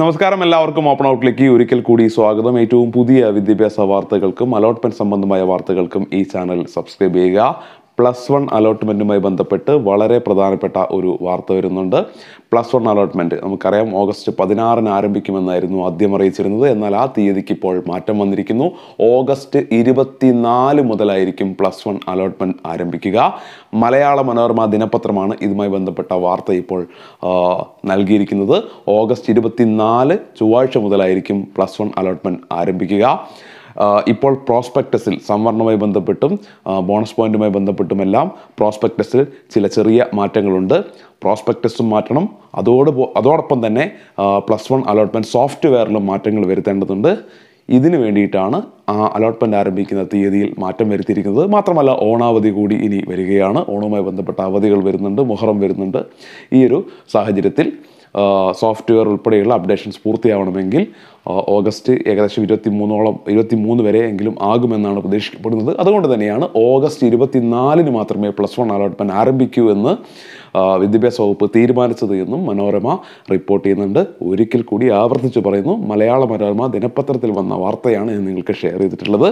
നമസ്കാരം എല്ലാവർക്കും ഓപ്പൺ ഔട്ടിലേക്ക് ഒരിക്കൽ കൂടി സ്വാഗതം ഏറ്റവും പുതിയ വിദ്യാഭ്യാസ വാർത്തകൾക്കും അലോട്ട്മെന്റ് സംബന്ധമായ വാർത്തകൾക്കും ഈ ചാനൽ സബ്സ്ക്രൈബ് ചെയ്യുക പ്ലസ് വൺ അലോട്ട്മെൻറ്റുമായി ബന്ധപ്പെട്ട് വളരെ പ്രധാനപ്പെട്ട ഒരു വാർത്ത വരുന്നുണ്ട് പ്ലസ് വൺ അലോട്ട്മെൻറ്റ് നമുക്കറിയാം ഓഗസ്റ്റ് പതിനാറിന് ആരംഭിക്കുമെന്നായിരുന്നു ആദ്യം അറിയിച്ചിരുന്നത് എന്നാൽ ആ തീയതിക്ക് ഇപ്പോൾ മാറ്റം വന്നിരിക്കുന്നു ഓഗസ്റ്റ് ഇരുപത്തിനാല് മുതലായിരിക്കും പ്ലസ് വൺ അലോട്ട്മെൻറ്റ് ആരംഭിക്കുക മലയാള മനോരമ ദിനപത്രമാണ് ഇതുമായി ബന്ധപ്പെട്ട വാർത്ത ഇപ്പോൾ നൽകിയിരിക്കുന്നത് ഓഗസ്റ്റ് ഇരുപത്തിനാല് ചൊവ്വാഴ്ച മുതലായിരിക്കും പ്ലസ് വൺ അലോട്ട്മെൻറ്റ് ആരംഭിക്കുക ഇപ്പോൾ പ്രോസ്പെക്ടസിൽ സംവരണവുമായി ബന്ധപ്പെട്ടും ബോണസ് പോയിന്റുമായി ബന്ധപ്പെട്ടുമെല്ലാം പ്രോസ്പെക്ടസിൽ ചില ചെറിയ മാറ്റങ്ങളുണ്ട് പ്രോസ്പെക്ടസും മാറ്റണം അതോട് അതോടൊപ്പം തന്നെ പ്ലസ് വൺ അലോട്ട്മെൻറ്റ് സോഫ്റ്റ്വെയറിലും മാറ്റങ്ങൾ വരുത്തേണ്ടതുണ്ട് ഇതിനു വേണ്ടിയിട്ടാണ് ആ അലോട്ട്മെൻറ്റ് ആരംഭിക്കുന്ന തീയതിയിൽ മാറ്റം വരുത്തിയിരിക്കുന്നത് മാത്രമല്ല ഓണാവധി കൂടി ഇനി വരികയാണ് ഓണവുമായി ബന്ധപ്പെട്ട അവധികൾ വരുന്നുണ്ട് മുഹറം വരുന്നുണ്ട് ഈ ഒരു സാഹചര്യത്തിൽ സോഫ്റ്റ്വെയർ ഉൾപ്പെടെയുള്ള അപ്ഡേഷൻസ് പൂർത്തിയാവണമെങ്കിൽ ഓഗസ്റ്റ് ഏകദേശം ഇരുപത്തി മൂന്നോളം ഇരുപത്തി മൂന്ന് വരെ എങ്കിലും ആകുമെന്നാണ് പ്രതീക്ഷിക്കപ്പെടുന്നത് അതുകൊണ്ട് തന്നെയാണ് ഓഗസ്റ്റ് ഇരുപത്തിനാലിന് മാത്രമേ പ്ലസ് വൺ അലോട്ട്മെൻറ്റ് ആരംഭിക്കൂ എന്ന് വിദ്യാഭ്യാസ വകുപ്പ് തീരുമാനിച്ചത് എന്നും മനോരമ റിപ്പോർട്ട് ചെയ്യുന്നുണ്ട് ഒരിക്കൽ കൂടി ആവർത്തിച്ച് പറയുന്നു മലയാള മനോരമ ദിനപത്രത്തിൽ വന്ന വാർത്തയാണ് നിങ്ങൾക്ക് ഷെയർ ചെയ്തിട്ടുള്ളത്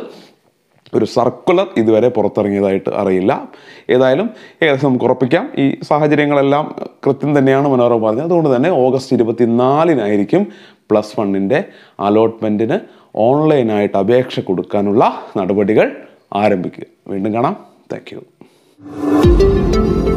ഒരു സർക്കുലർ ഇതുവരെ പുറത്തിറങ്ങിയതായിട്ട് അറിയില്ല ഏതായാലും ഏകദേശം നമുക്ക് ഉറപ്പിക്കാം ഈ സാഹചര്യങ്ങളെല്ലാം കൃത്യം തന്നെയാണ് മനോരമ പറഞ്ഞത് അതുകൊണ്ട് തന്നെ ഓഗസ്റ്റ് ഇരുപത്തി നാലിനായിരിക്കും പ്ലസ് വണ്ണിൻ്റെ അലോട്ട്മെൻറ്റിന് ഓൺലൈനായിട്ട് അപേക്ഷ കൊടുക്കാനുള്ള നടപടികൾ ആരംഭിക്കുക വീണ്ടും കാണാം താങ്ക് യു